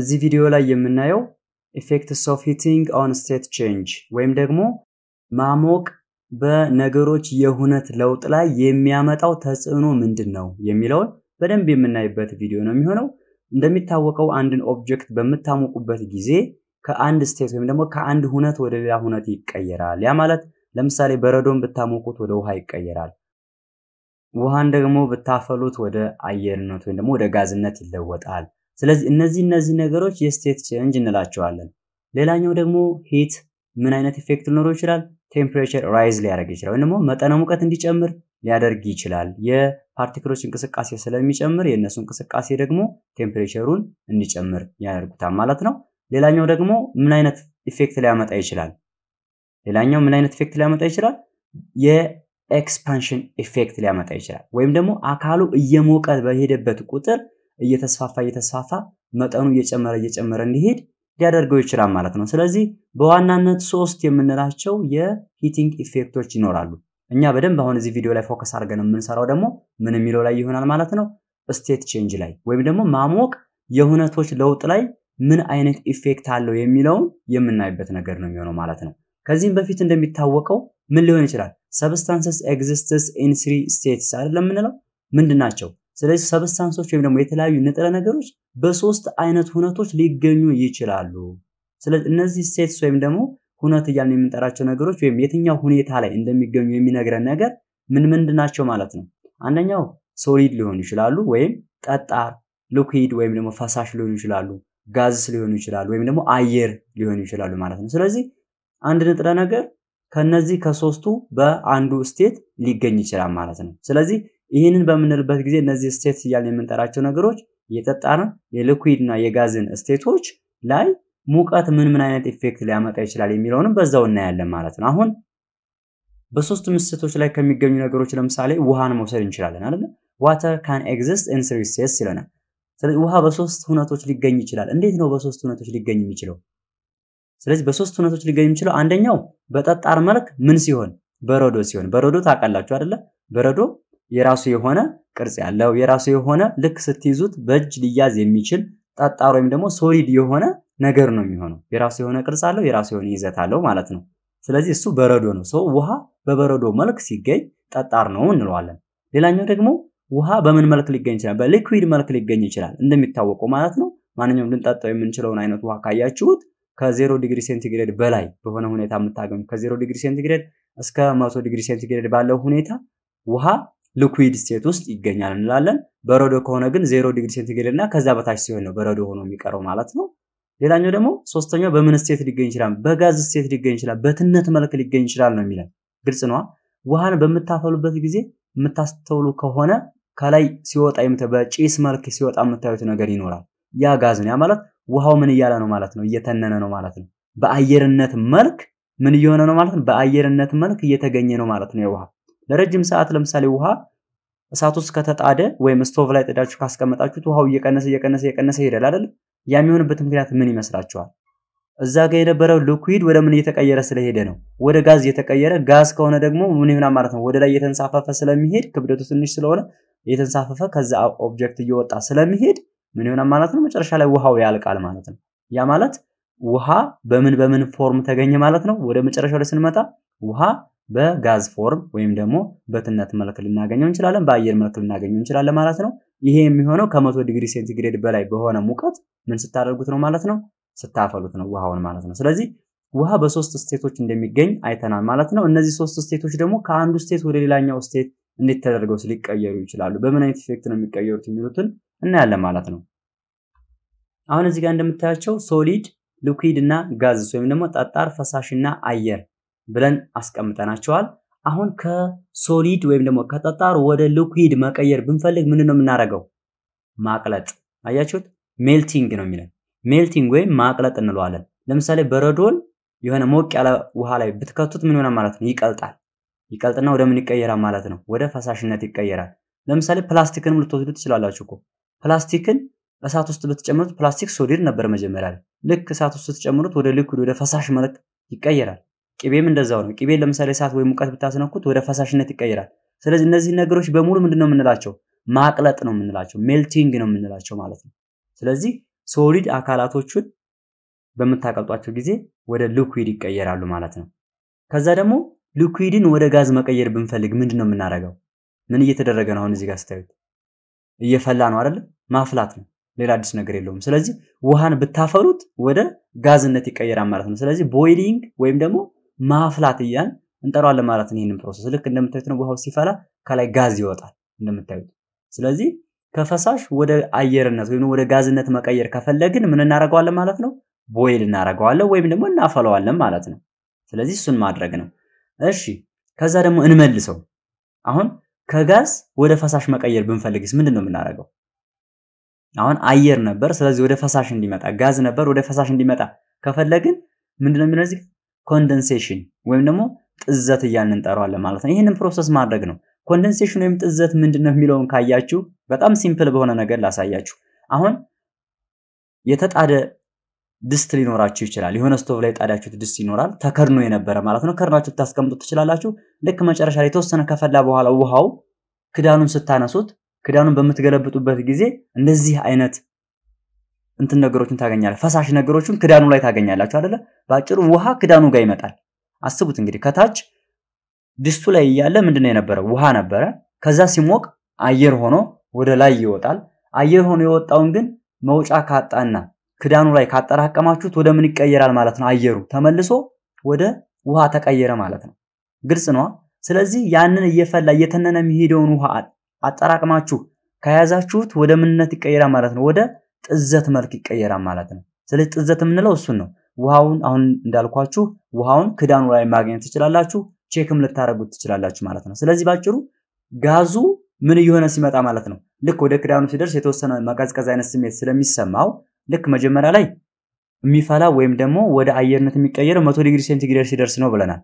እዚህ ቪዲዮ ላይ የምናየው ኢፌክትስ ኦፍ ሂቲንግ ኦን ስቴት ቼንጅ ወይም ደግሞ ማሞቅ በነገሮች የሁነት ለውጥ ላይ የሚያመጣው ተጽዕኖ ምንድን ነው የሚለውን በደንብ የምናይበት ቪዲዮ ነው የሚሆነው። እንደሚታወቀው አንድን ኦብጀክት በምታሞቁበት ጊዜ ከአንድ ስቴት ወይም ደግሞ ከአንድ ሁነት ወደ ሌላ ሁነት ይቀየራል። ያ ማለት ለምሳሌ በረዶን ብታሞቁት ወደ ውሃ ይቀየራል። ውሃን ደግሞ ብታፈሉት ወደ አየርነት ወይም ደግሞ ወደ ጋዝነት ይለወጣል። ስለዚህ እነዚህ እነዚህ ነገሮች የስቴት ቼንጅ እንላቸዋለን። ሌላኛው ደግሞ ሂት ምን አይነት ኢፌክት ሊኖረው ይችላል? ቴምፕሬቸር ራይዝ ሊያደርግ ይችላል፣ ወይም ደግሞ መጠነ ሙቀት እንዲጨምር ሊያደርግ ይችላል። የፓርቲክሎች እንቅስቃሴ ስለሚጨምር የእነሱ እንቅስቃሴ ደግሞ ቴምፕሬቸሩን እንዲጨምር ያደርጉታል ማለት ነው። ሌላኛው ደግሞ ምን አይነት ኢፌክት ሊያመጣ ይችላል? ሌላኛው ምን አይነት ኢፌክት ሊያመጣ ይችላል? የኤክስፓንሽን ኢፌክት ሊያመጣ ይችላል። ወይም ደግሞ አካሉ እየሞቀ በሄደበት ቁጥር እየተስፋፋ እየተስፋፋ መጠኑ እየጨመረ እየጨመረ እንዲሄድ ሊያደርገው ይችላል ማለት ነው። ስለዚህ በዋናነት ሶስት የምንላቸው የሂቲንግ ኢፌክቶች ይኖራሉ። እኛ በደንብ አሁን እዚህ ቪዲዮ ላይ ፎከስ አድርገን የምንሰራው ደግሞ ምን የሚለው ላይ ይሆናል ማለት ነው፣ ስቴት ቼንጅ ላይ ወይም ደግሞ ማሞቅ የሁነቶች ለውጥ ላይ ምን አይነት ኢፌክት አለው የሚለውን የምናይበት ነገር ነው የሚሆነው ማለት ነው። ከዚህም በፊት እንደሚታወቀው ምን ሊሆን ይችላል? ሰብስታንስስ ኤግዚስትስ ኢን ስሪ ስቴትስ አይደለም የምንለው ምንድን ናቸው? ስለዚህ ሰብስታንሶች ወይም ደግሞ የተለያዩ ንጥረ ነገሮች በሶስት አይነት ሁነቶች ሊገኙ ይችላሉ። ስለዚህ እነዚህ ሴትስ ወይም ደግሞ ሁነት እያልን የምንጠራቸው ነገሮች ወይም የትኛው ሁኔታ ላይ እንደሚገኙ የሚነግረን ነገር ምን ምንድን ናቸው ማለት ነው። አንደኛው ሶሊድ ሊሆኑ ይችላሉ ወይም ጠጣር፣ ሊኩዊድ ወይም ደግሞ ፈሳሽ ሊሆኑ ይችላሉ፣ ጋዝስ ሊሆኑ ይችላሉ ወይም ደግሞ አየር ሊሆኑ ይችላሉ ማለት ነው። ስለዚህ አንድ ንጥረ ነገር ከነዚህ ከሶስቱ በአንዱ ስቴት ሊገኝ ይችላል ማለት ነው። ስለዚህ ይህንን በምንልበት ጊዜ እነዚህ ስቴት እያልን የምንጠራቸው ነገሮች የጠጣርን የሊኩዊድ እና የጋዝን ስቴቶች ላይ ሙቀት ምን ምን አይነት ኢፌክት ሊያመጣ ይችላል የሚለውንም በዛው እናያለን ማለት ነው። አሁን በሶስት ምስቶች ላይ ከሚገኙ ነገሮች ለምሳሌ ውሃን መውሰድ እንችላለን አይደል? ዋተር ካን ኤግዚስት ኢን ስሪ ስቴትስ ይለናል። ስለዚህ ውሃ በሶስት ሁነቶች ሊገኝ ይችላል። እንዴት ነው በሶስት ሁነቶች ሊገኝ የሚችለው? ስለዚህ በሶስት ሁነቶች ሊገኝ የሚችለው አንደኛው በጠጣር መልክ ምን ሲሆን፣ በረዶ ሲሆን። በረዶ ታውቃላችሁ አይደለ? በረዶ የራሱ የሆነ ቅርጽ ያለው የራሱ የሆነ ልክ ስትይዙት በእጅ ሊያዝ የሚችል ጠጣር ወይም ደግሞ ሶሊድ የሆነ ነገር ነው የሚሆነው። የራሱ የሆነ ቅርጽ አለው፣ የራሱ የሆነ ይዘት አለው ማለት ነው። ስለዚህ እሱ በረዶ ነው። ሰው ውሃ በበረዶ መልክ ሲገኝ ጠጣር ነው እንለዋለን። ሌላኛው ደግሞ ውሃ በምን መልክ ሊገኝ ይችላል? በሊኩዊድ መልክ ሊገኝ ይችላል እንደሚታወቀው ማለት ነው። ማንኛውም ልንጠጣው የምንችለውን አይነት ውሃ ካያችሁት ከዜሮ ዲግሪ ሴንቲግሬድ በላይ በሆነ ሁኔታ የምታገኙ ከዜሮ ዲግሪ ሴንቲግሬድ እስከ መቶ ዲግሪ ሴንቲግሬድ ባለው ሁኔታ ውሃ ሊኩዊድ ስቴት ውስጥ ይገኛል እንላለን። በረዶ ከሆነ ግን ዜሮ ዲግሪ ሴንቲግሬድ እና ከዛ በታች ሲሆን ነው በረዶ ሆኖ የሚቀረው ማለት ነው። ሌላኛው ደግሞ ሶስተኛው በምን ስቴት ሊገኝ ይችላል? በጋዝ ስቴት ሊገኝ ይችላል፣ በትነት መልክ ሊገኝ ይችላል ነው የሚለን። ግልጽ ነዋ። ውሃን በምታፈሉበት ጊዜ የምታስተውሉ ከሆነ ከላይ ሲወጣ በጭስ መልክ ሲወጣ የምታዩት ነገር ይኖራል። ያ ጋዝ ነው። ያ ማለት ውሃው ምን እያለ ነው ማለት ነው? እየተነነ ነው ማለት ነው። በአየርነት መልክ ምን እየሆነ ነው ማለት ነው? በአየርነት መልክ እየተገኘ ነው ማለት ነው የውሃ ለረጅም ሰዓት ለምሳሌ ውሃ እሳት ውስጥ ከተጣደ ወይም ስቶቭ ላይ ጥዳችሁ ካስቀመጣችሁት ውሃው እየቀነሰ እየቀነሰ እየቀነሰ ይሄዳል አይደል? ያ የሚሆንበት ምክንያት ምን ይመስላችኋል? እዛ ጋር የነበረው ሊኩዊድ ወደ ምን እየተቀየረ ስለሄደ ነው። ወደ ጋዝ እየተቀየረ ጋዝ ከሆነ ደግሞ ምን ይሆናል ማለት ነው? ወደ ላይ እየተንሳፈፈ ስለሚሄድ ክብደቱ ትንሽ ስለሆነ እየተንሳፈፈ ከዛ ኦብጀክት እየወጣ ስለሚሄድ ምን ይሆናል ማለት ነው? መጨረሻ ላይ ውሃው ያልቃል ማለት ነው። ያ ማለት ውሃ በምን በምን ፎርም ተገኘ ማለት ነው። ወደ መጨረሻው ላይ ስንመጣ ውሃ በጋዝ ፎርም ወይም ደግሞ በትነት መልክ ልናገኘው እንችላለን፣ በአየር መልክ ልናገኘው እንችላለን ማለት ነው። ይሄ የሚሆነው ከመቶ ዲግሪ ሴንቲግሬድ በላይ በሆነ ሙቀት ምን ስታደርጉት ነው ማለት ነው? ስታፈሉት ነው ውሃውን ማለት ነው። ስለዚህ ውሃ በሶስት ስቴቶች እንደሚገኝ አይተናል ማለት ነው። እነዚህ ሶስት ስቴቶች ደግሞ ከአንዱ ስቴት ወደ ሌላኛው ስቴት እንዴት ተደርገው ሊቀየሩ ይችላሉ፣ በምን አይነት ኢፌክት ነው የሚቀየሩት የሚሉትን እናያለን ማለት ነው። አሁን እዚህ ጋር እንደምታያቸው ሶሊድ፣ ሊኩዊድ እና ጋዝስ ወይም ደግሞ ጠጣር፣ ፈሳሽና አየር ብለን አስቀምጠናቸዋል። አሁን ከሶሊድ ወይም ደግሞ ከጠጣር ወደ ሊኩዊድ መቀየር ብንፈልግ ምንድን ነው የምናደርገው? ማቅለጥ። አያችሁት? ሜልቲንግ ነው የሚለን። ሜልቲንግ ወይም ማቅለጥ እንለዋለን። ለምሳሌ በረዶን የሆነ ሞቅ ያለ ውሃ ላይ ብትከቱት ምን ይሆናል ማለት ነው? ይቀልጣል። ይቀልጥና ወደ ምን ይቀየራል ማለት ነው? ወደ ፈሳሽነት ይቀየራል። ለምሳሌ ፕላስቲክንም ልትወስዱ ትችላላችሁ እኮ ፕላስቲክን እሳት ውስጥ ብትጨምሩት ፕላስቲክ ሶሊድ ነበር መጀመሪያ ላይ። ልክ እሳት ውስጥ ስትጨምሩት ወደ ሊኩድ ወደ ፈሳሽ መልክ ይቀየራል። ቅቤም እንደዛው ነው። ቅቤ ለምሳሌ እሳት ወይ ሙቀት ብታስነኩት ወደ ፈሳሽነት ይቀይራል። ስለዚህ እነዚህ ነገሮች በሙሉ ነው የምንላቸው? ማቅለጥ ነው የምንላቸው፣ ሜልቲንግ ነው የምንላቸው ማለት ነው። ስለዚህ ሶሊድ አካላቶቹን በምታቀልጧቸው ጊዜ ወደ ሊኩዊድ ይቀየራሉ ማለት ነው። ከዛ ደግሞ ሊኩዊድን ወደ ጋዝ መቀየር ብንፈልግ ምንድን ነው የምናደርገው? ምን እየተደረገ ነው? አሁን እዚህ ጋር ስታዩት እየፈላ ነው አይደል? ማፍላት ነው። ሌላ አዲስ ነገር የለውም። ስለዚህ ውሃን ብታፈሉት ወደ ጋዝነት ይቀየራል ማለት ነው። ስለዚህ ቦይሊንግ ወይም ደግሞ ማፍላት እያን እንጠራዋለን ማለት ነው። ይህንን ፕሮሰስ ልክ እንደምታዩት ነው። ውሃው ሲፈላ ከላይ ጋዝ ይወጣል እንደምታዩት። ስለዚህ ከፈሳሽ ወደ አየርነት ወይም ወደ ጋዝነት መቀየር ከፈለግን ምን እናደርገዋለን ማለት ነው? ቦይል እናደርገዋለን ወይም ደግሞ እናፈለዋለን ማለት ነው። ስለዚህ እሱን ማድረግ ነው። እሺ፣ ከዛ ደግሞ እንመልሰው። አሁን ከጋዝ ወደ ፈሳሽ መቀየር ብንፈልግስ ምንድን ነው የምናደርገው? አሁን አየር ነበር፣ ስለዚህ ወደ ፈሳሽ እንዲመጣ፣ ጋዝ ነበር፣ ወደ ፈሳሽ እንዲመጣ ከፈለግን ምንድነው ነው የሚለው ኮንደንሴሽን ወይም ደግሞ ጥዘት እያልን እንጠራዋለን ማለት ነው። ይህንን ፕሮሰስ ማድረግ ነው። ኮንደንሴሽን ወይም ጥዘት ምንድነው የሚለውን ካያችሁ በጣም ሲምፕል በሆነ ነገር ላሳያችሁ። አሁን የተጣደ ድስት ሊኖራችሁ ይችላል። የሆነ ስቶቭ ላይ ጣዳችሁት ድስት ይኖራል፣ ተከድኖ የነበረ ማለት ነው። ከድናችሁ ታስቀምጡት ትችላላችሁ። ልክ መጨረሻ ላይ የተወሰነ ከፈላ በኋላ ውሃው ክዳኑን ስታነሱት ክዳኑን በምትገለብጡበት ጊዜ እንደዚህ አይነት እንትን ነገሮችን ታገኛለህ። ፈሳሽ ነገሮችን ክዳኑ ላይ ታገኛላችሁ አይደለ? በአጭሩ ውሃ ክዳኑ ጋር ይመጣል። አስቡት እንግዲህ ከታች ድስቱ ላይ እያለ ምንድነው የነበረው? ውሃ ነበረ። ከዛ ሲሞቅ አየር ሆኖ ወደ ላይ ይወጣል። አየር ሆኖ የወጣውን ግን መውጫ ካጣና ክዳኑ ላይ ካጠራቀማችሁት ወደ ምን ይቀየራል ማለት ነው? አየሩ ተመልሶ ወደ ውሃ ተቀየረ ማለት ነው። ግልጽ ነዋ። ስለዚህ ያንን እየፈላ እየተነነ የሚሄደውን ውሃ አጠራቅማችሁ ከያዛችሁት ወደ ምንነት ይቀየራል ማለት ነው ወደ ጥዘት መልክ ይቀየራል ማለት ነው። ስለዚህ ጥዘት የምንለው እሱን ነው። ውሃውን አሁን እንዳልኳችሁ ውሃውን ክዳኑ ላይ ማግኘት ትችላላችሁ፣ ቼክም ልታደርጉት ትችላላችሁ ማለት ነው። ስለዚህ ባጭሩ ጋዙ ምን እየሆነ ሲመጣ ማለት ነው ልክ ወደ ክዳኑ ሲደርስ የተወሰነ መቀዝቀዝ አይነት ስሜት ስለሚሰማው ልክ መጀመሪያ ላይ የሚፈላ ወይም ደግሞ ወደ አየርነት የሚቀየረው መቶ ዲግሪ ሴንቲግሬድ ሲደርስ ነው ብለናል።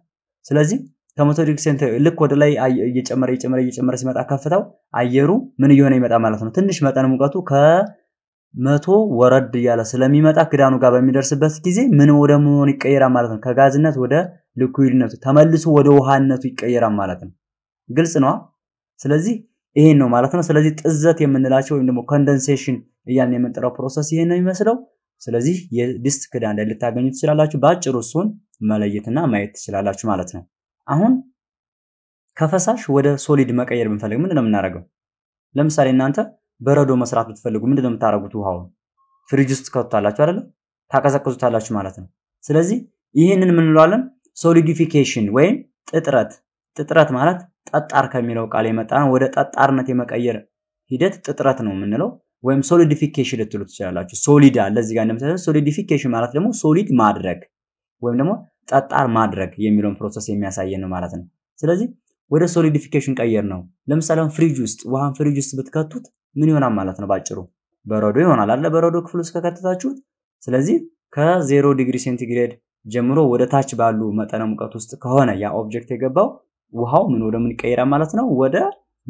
ስለዚህ ከመቶ ዲግሪ ሴንቲ ልክ ወደ ላይ እየጨመረ እየጨመረ እየጨመረ ሲመጣ ከፍታው አየሩ ምን እየሆነ ይመጣ ማለት ነው። ትንሽ መጠን ሙቀቱ ከ መቶ ወረድ እያለ ስለሚመጣ ክዳኑ ጋር በሚደርስበት ጊዜ ምን ወደ መሆን ይቀየራል ማለት ነው? ከጋዝነት ወደ ሊኩዊድነቱ ተመልሶ ወደ ውሃነቱ ይቀየራል ማለት ነው። ግልጽ ነው። ስለዚህ ይሄን ነው ማለት ነው። ስለዚህ ጥዘት የምንላቸው ወይም ደግሞ ኮንደንሴሽን እያልን የምንጠራው ፕሮሰስ ይሄን ነው የሚመስለው። ስለዚህ የድስት ክዳን ላይ ልታገኙ ትችላላችሁ። በአጭሩ እሱን መለየትና ማየት ትችላላችሁ ማለት ነው። አሁን ከፈሳሽ ወደ ሶሊድ መቀየር ብንፈልግ ምንድን ነው የምናደርገው? ለምሳሌ እናንተ በረዶ መስራት ብትፈልጉ ምንድን ነው የምታደርጉት? ውሃውን ፍሪጅ ውስጥ ከቱታላችሁ አይደለም ታቀዘቅዙታላችሁ ማለት ነው። ስለዚህ ይህንን ምን ሶሊዲፊኬሽን ወይም ጥጥረት። ጥጥረት ማለት ጠጣር ከሚለው ቃል የመጣ ወደ ጠጣርነት የመቀየር ሂደት ጥጥረት ነው የምንለው፣ ወይም ሶሊዲፊኬሽን ልትሉ ትችላላችሁ። ሶሊዳ ለዚህ ጋር እንደምታዩ። ሶሊዲፊኬሽን ማለት ደግሞ ሶሊድ ማድረግ ወይም ደግሞ ጠጣር ማድረግ የሚለውን ፕሮሰስ የሚያሳየን ነው ማለት ነው። ስለዚህ ወደ ሶሊዲፊኬሽን ቀየር ነው። ለምሳሌ ፍሪጅ ውስጥ ውሃን ፍሪጅ ውስጥ ብትከቱት ምን ይሆናል ማለት ነው በአጭሩ በረዶ ይሆናል አለ በረዶ ክፍል ውስጥ ከከተታችሁት። ስለዚህ ከዜሮ ዲግሪ ሴንቲግሬድ ጀምሮ ወደ ታች ባሉ መጠነ ሙቀት ውስጥ ከሆነ ያ ኦብጀክት የገባው ውሃው ምን ወደ ምን ይቀየራል ማለት ነው ወደ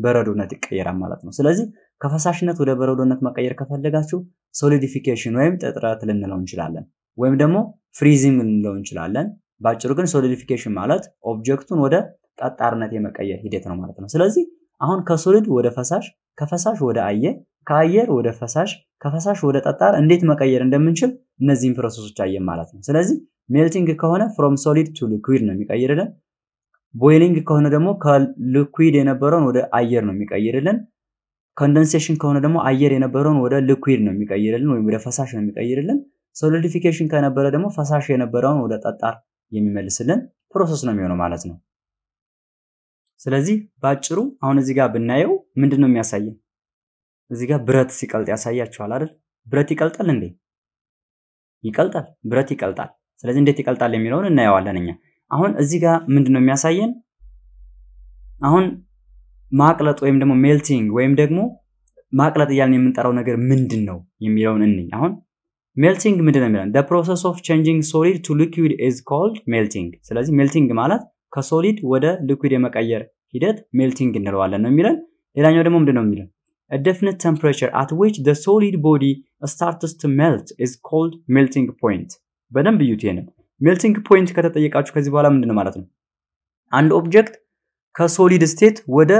በረዶነት ይቀየራል ማለት ነው። ስለዚህ ከፈሳሽነት ወደ በረዶነት መቀየር ከፈለጋችሁ ሶሊዲፊኬሽን ወይም ጥጥረት ልንለው እንችላለን፣ ወይም ደግሞ ፍሪዚንግ ልንለው እንችላለን። በአጭሩ ግን ሶሊዲፊኬሽን ማለት ኦብጀክቱን ወደ ጠጣርነት የመቀየር ሂደት ነው ማለት ነው። ስለዚህ አሁን ከሶሊድ ወደ ፈሳሽ ከፈሳሽ ወደ አየር፣ ከአየር ወደ ፈሳሽ፣ ከፈሳሽ ወደ ጠጣር እንዴት መቀየር እንደምንችል እነዚህን ፕሮሰሶች አየን ማለት ነው። ስለዚህ ሜልቲንግ ከሆነ ፍሮም ሶሊድ ቱ ሊኩዊድ ነው የሚቀይርልን። ቦይሊንግ ከሆነ ደግሞ ከሊኩዊድ የነበረውን ወደ አየር ነው የሚቀይርልን። ኮንደንሴሽን ከሆነ ደግሞ አየር የነበረውን ወደ ሊኩዊድ ነው የሚቀይርልን ወይም ወደ ፈሳሽ ነው የሚቀይርልን። ሶሊዲፊኬሽን ከነበረ ደግሞ ፈሳሽ የነበረውን ወደ ጠጣር የሚመልስልን ፕሮሰስ ነው የሚሆነው ማለት ነው። ስለዚህ በአጭሩ አሁን እዚህ ጋር ብናየው ምንድን ነው የሚያሳየን? እዚህ ጋር ብረት ሲቀልጥ ያሳያችኋል አይደል? ብረት ይቀልጣል እንዴ? ይቀልጣል። ብረት ይቀልጣል። ስለዚህ እንዴት ይቀልጣል የሚለውን እናየዋለን እኛ። አሁን እዚህ ጋር ምንድን ነው የሚያሳየን? አሁን ማቅለጥ ወይም ደግሞ ሜልቲንግ ወይም ደግሞ ማቅለጥ እያልን የምንጠራው ነገር ምንድን ነው የሚለውን እንይ። አሁን ሜልቲንግ ምንድን ነው የሚለን? ፕሮሰስ ኦፍ ቼንጂንግ ሶሊድ ቱ ሊኩዊድ ኢዝ ኮልድ ሜልቲንግ። ስለዚህ ሜልቲንግ ማለት ከሶሊድ ወደ ሊኩዊድ የመቀየር ሂደት ሜልቲንግ እንለዋለን ነው የሚለን። ሌላኛው ደግሞ ምንድን ነው የሚለን A definite temperature at which the solid body starts to melt is called melting point. በደንብ እዩት ይሄንን። ሜልቲንግ ፖይንት ከተጠየቃችሁ ከዚህ በኋላ ምንድን ማለት ነው? አንድ ኦብጀክት ከሶሊድ ስቴት ወደ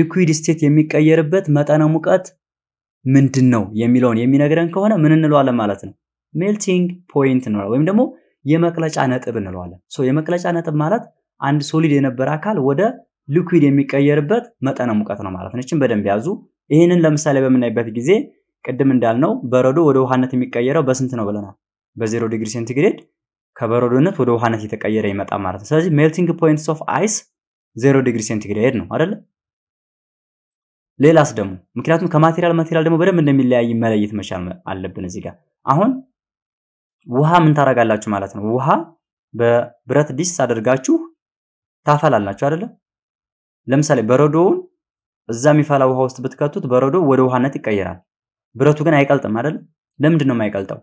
ሊኩዊድ ስቴት የሚቀየርበት መጠነ ሙቀት ምንድን ነው የሚለውን የሚነግረን ከሆነ ምን እንለዋለን ማለት ነው? ሜልቲንግ ፖይንት እንለዋለን ወይም ደግሞ የመቅለጫ ነጥብ እንለዋለን። ሶ የመቅለጫ ነጥብ ማለት አንድ ሶሊድ የነበረ አካል ወደ ሊኩዊድ የሚቀየርበት መጠነ ሙቀት ነው ማለት ነው። እችን በደንብ ያዙ። ይህንን ለምሳሌ በምናይበት ጊዜ ቅድም እንዳልነው በረዶ ወደ ውሃነት የሚቀየረው በስንት ነው ብለናል? በዜሮ ዲግሪ ሴንቲግሬድ ከበረዶነት ወደ ውሃነት የተቀየረ ይመጣ ማለት ነው። ስለዚህ ሜልቲንግ ፖይንትስ ኦፍ አይስ ዜሮ ዲግሪ ሴንቲግሬድ ነው አይደለ? ሌላስ ደግሞ ምክንያቱም ከማቴሪያል ማቴሪያል ደግሞ በደንብ እንደሚለያይ መለየት መቻል አለብን። እዚህ ጋር አሁን ውሃ ምን ታደርጋላችሁ ማለት ነው? ውሃ በብረት ዲስ አድርጋችሁ ታፈላላችሁ አይደለ? ለምሳሌ በረዶውን እዛ የሚፈላ ውሃ ውስጥ ብትከቱት በረዶ ወደ ውሃነት ይቀየራል። ብረቱ ግን አይቀልጥም አይደለ? ለምንድን ነው የማይቀልጠው?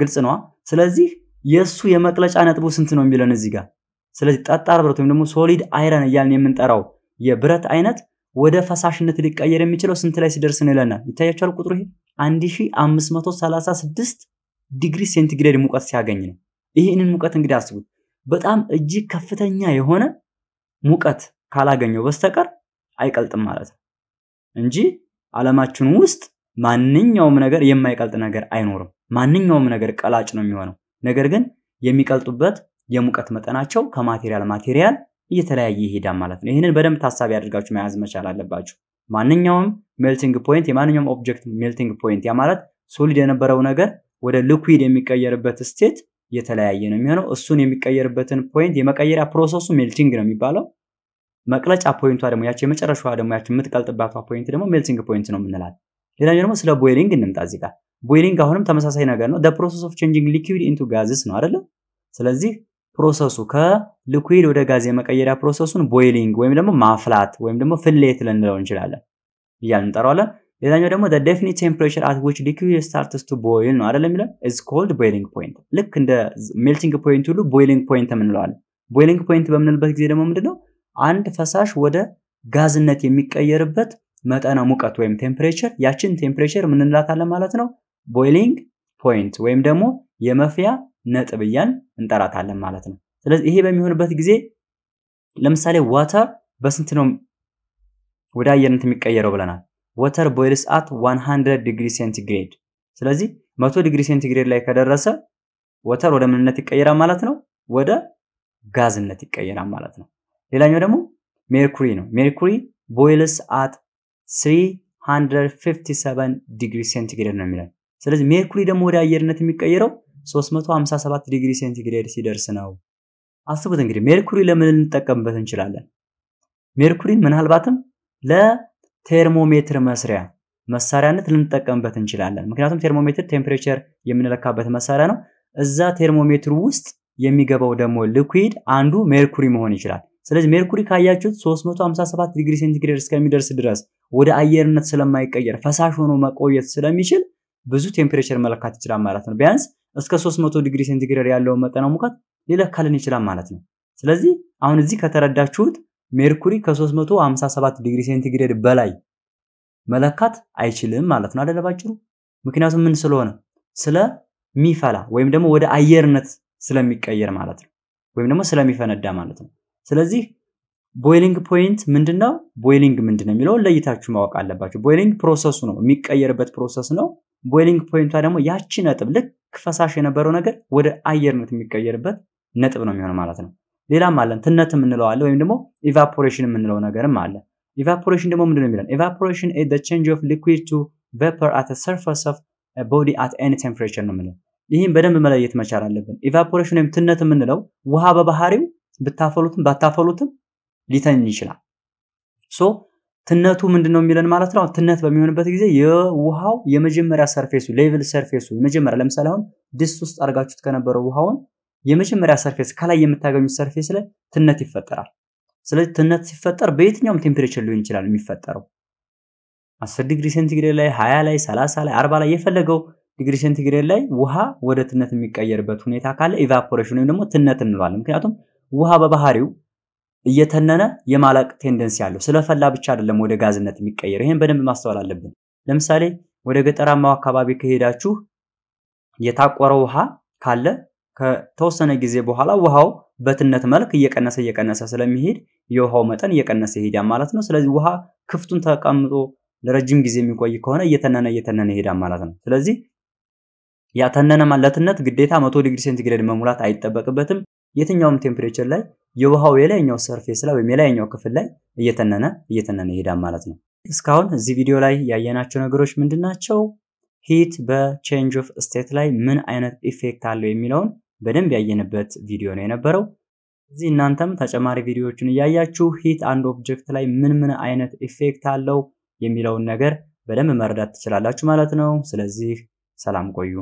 ግልጽ ነዋ። ስለዚህ የእሱ የመቅለጫ ነጥቡ ስንት ነው የሚለን እዚህ ጋር። ስለዚህ ጠጣር ብረት ወይም ደግሞ ሶሊድ አይረን እያልን የምንጠራው የብረት አይነት ወደ ፈሳሽነት ሊቀየር የሚችለው ስንት ላይ ሲደርስ ነው ይለናል። ይታያችኋል ቁጥሩ ይሄ 1536 ዲግሪ ሴንቲግሬድ ሙቀት ሲያገኝ ነው። ይህንን ሙቀት እንግዲህ አስቡት። በጣም እጅግ ከፍተኛ የሆነ ሙቀት ካላገኘው በስተቀር አይቀልጥም ማለት ነው እንጂ ዓለማችን ውስጥ ማንኛውም ነገር የማይቀልጥ ነገር አይኖርም። ማንኛውም ነገር ቀላጭ ነው የሚሆነው። ነገር ግን የሚቀልጡበት የሙቀት መጠናቸው ከማቴሪያል ማቴሪያል እየተለያየ ይሄዳል ማለት ነው። ይህንን በደንብ ታሳቢ አድርጋችሁ መያዝ መቻል አለባችሁ። ማንኛውም ሜልቲንግ ፖይንት፣ የማንኛውም ኦብጀክት ሜልቲንግ ፖይንት ያ ማለት ሶሊድ የነበረው ነገር ወደ ሊኩዊድ የሚቀየርበት ስቴት የተለያየ ነው የሚሆነው። እሱን የሚቀየርበትን ፖይንት የመቀየሪያ ፕሮሰሱ ሜልቲንግ ነው የሚባለው። መቅለጫ ፖይንቷ ደግሞ ያቺ የመጨረሻዋ ደግሞ ያቺ የምትቀልጥባቷ ፖይንት ደግሞ ሜልቲንግ ፖይንት ነው የምንላት። ሌላ ደግሞ ስለ ቦይሊንግ እንምጣ እዚህ ጋር። ቦይሊንግ አሁንም ተመሳሳይ ነገር ነው። ፕሮሰስ ኦፍ ቼንጂንግ ሊኩዊድ ኢንቱ ጋዝስ ነው አይደለ? ስለዚህ ፕሮሰሱ ከሊኩዊድ ወደ ጋዝ የመቀየሪያ ፕሮሰሱን ቦይሊንግ ወይም ደግሞ ማፍላት ወይም ደግሞ ፍሌት ልንለው እንችላለን እያልን እንጠራዋለን። ሌላኛው ደግሞ ዘ ቴምፕሬቸር አት ዊች ሊኩዊድ ስታርትስ ቱ ቦይል ነው አይደለም የሚለው ኢዝ ኮልድ ቦይሊንግ ፖይንት። ልክ እንደ ሜልቲንግ ፖይንት ሁሉ ቦይሊንግ ፖይንት የምንለዋለን። ቦይሊንግ ፖይንት በምንልበት ጊዜ ደግሞ ምንድነው አንድ ፈሳሽ ወደ ጋዝነት የሚቀየርበት መጠነ ሙቀት ወይም ቴምፕሬቸር፣ ያችን ቴምፕሬቸር ምን እንላታለን ማለት ነው? ቦይሊንግ ፖይንት ወይም ደግሞ የመፍያ ነጥብ እያን እንጠራታለን ማለት ነው። ስለዚህ ይሄ በሚሆንበት ጊዜ ለምሳሌ ዋተር በስንት ነው ወደ አየርነት የሚቀየረው ብለናል። ወተር ቦይልስ አት 100 ዲግሪ ሴንቲግሬድ። ስለዚህ 100 ዲግሪ ሴንቲግሬድ ላይ ከደረሰ ወተር ወደ ምንነት ይቀየራል ማለት ነው፣ ወደ ጋዝነት ይቀየራል ማለት ነው። ሌላኛው ደግሞ ሜርኩሪ ነው። ሜርኩሪ ቦይልስ አት 357 ዲግሪ ሴንቲግሬድ ነው የሚለው። ስለዚህ ሜርኩሪ ደግሞ ወደ አየርነት የሚቀየረው 357 ዲግሪ ሴንቲግሬድ ሲደርስ ነው። አስቡት እንግዲህ ሜርኩሪ ለምን ልንጠቀምበት እንችላለን? ሜርኩሪ ምናልባትም ለ ቴርሞሜትር መስሪያ መሳሪያነት ልንጠቀምበት እንችላለን። ምክንያቱም ቴርሞሜትር ቴምፕሬቸር የምንለካበት መሳሪያ ነው። እዛ ቴርሞሜትር ውስጥ የሚገባው ደግሞ ሊኩዊድ አንዱ ሜርኩሪ መሆን ይችላል። ስለዚህ ሜርኩሪ ካያችሁት 357 ዲግሪ ሴንቲግሬድ እስከሚደርስ ድረስ ወደ አየርነት ስለማይቀየር ፈሳሽ ሆኖ መቆየት ስለሚችል ብዙ ቴምፕሬቸር መለካት ይችላል ማለት ነው። ቢያንስ እስከ 300 ዲግሪ ሴንቲግሬድ ያለውን መጠነ ሙቀት ሊለካልን ይችላል ማለት ነው። ስለዚህ አሁን እዚህ ከተረዳችሁት ሜርኩሪ ከ357 ዲግሪ ሴንቲግሬድ በላይ መለካት አይችልም ማለት ነው አይደለ? ባጭሩ። ምክንያቱም ምን ስለሆነ ስለሚፈላ ወይም ደግሞ ወደ አየርነት ስለሚቀየር ማለት ነው፣ ወይም ደግሞ ስለሚፈነዳ ማለት ነው። ስለዚህ ቦይሊንግ ፖይንት ምንድነው? ቦይሊንግ ምንድነው የሚለው የሚለውን ለይታችሁ ማወቅ አለባችሁ ቦይሊንግ ፕሮሰሱ ነው የሚቀየርበት ፕሮሰስ ነው። ቦይሊንግ ፖይንቷ ደግሞ ያቺ ነጥብ ልክ ፈሳሽ የነበረው ነገር ወደ አየርነት የሚቀየርበት ነጥብ ነው የሚሆነው ማለት ነው። ሌላም አለን ትነት የምንለው አለ ወይም ደግሞ ኢቫፖሬሽን የምንለው ነገርም አለ። ኢቫፖሬሽን ደግሞ ምንድነው የሚለን ኢቫፖሬሽን ኢዝ ዘ ቼንጅ ኦፍ ሊኩዊድ ቱ ቬፐር አት ሰርፈስ ኦፍ ቦዲ አት ኤኒ ቴምፕሬቸር ነው የምንለው። ይህም በደንብ መለየት መቻል አለብን። ኢቫፖሬሽን ወይም ትነት የምንለው ውሃ በባህሪው ብታፈሉትም ባታፈሉትም ሊተን ይችላል። ሶ ትነቱ ምንድነው የሚለን ማለት ነው። ትነት በሚሆንበት ጊዜ የውሃው የመጀመሪያ ሰርፌሱ ሌቭል ሰርፌሱ የመጀመሪያ ለምሳሌ አሁን ድስት ውስጥ አድርጋችሁት ከነበረው ውሃውን የመጀመሪያ ሰርፌስ ከላይ የምታገኙት ሰርፌስ ላይ ትነት ይፈጠራል። ስለዚህ ትነት ሲፈጠር በየትኛውም ቴምፕሬቸር ሊሆን ይችላል የሚፈጠረው 10 ዲግሪ ሴንቲግሬድ ላይ 20 ላይ 30 ላይ 40 ላይ የፈለገው ዲግሪ ሴንቲግሬድ ላይ ውሃ ወደ ትነት የሚቀየርበት ሁኔታ ካለ ኢቫፖሬሽን ወይም ደግሞ ትነት እንለዋለን። ምክንያቱም ውሃ በባህሪው እየተነነ የማለቅ ቴንደንሲ አለው። ስለፈላ ብቻ አይደለም ወደ ጋዝነት የሚቀየረው። ይህን በደንብ ማስተዋል አለብን። ለምሳሌ ወደ ገጠራማው አካባቢ ከሄዳችሁ የታቆረ ውሃ ካለ ከተወሰነ ጊዜ በኋላ ውሃው በትነት መልክ እየቀነሰ እየቀነሰ ስለሚሄድ የውሃው መጠን እየቀነሰ ይሄዳል ማለት ነው። ስለዚህ ውሃ ክፍቱን ተቀምጦ ለረጅም ጊዜ የሚቆይ ከሆነ እየተነነ እየተነነ ይሄዳል ማለት ነው። ስለዚህ ያተነነ ለትነት ግዴታ መቶ ዲግሪ ሴንቲግሬድ መሙላት አይጠበቅበትም። የትኛውም ቴምፕሬቸር ላይ የውሃው የላይኛው ሰርፌስ ላይ ወይም የላይኛው ክፍል ላይ እየተነነ እየተነነ ይሄዳል ማለት ነው። እስካሁን እዚህ ቪዲዮ ላይ ያየናቸው ነገሮች ምንድን ናቸው? ሂት በቼንጅ ኦፍ ስቴት ላይ ምን አይነት ኢፌክት አለው የሚለውን በደንብ ያየንበት ቪዲዮ ነው የነበረው። እዚህ እናንተም ተጨማሪ ቪዲዮዎችን እያያችሁ ሂት አንድ ኦብጀክት ላይ ምን ምን አይነት ኢፌክት አለው የሚለውን ነገር በደንብ መረዳት ትችላላችሁ ማለት ነው። ስለዚህ ሰላም ቆዩ።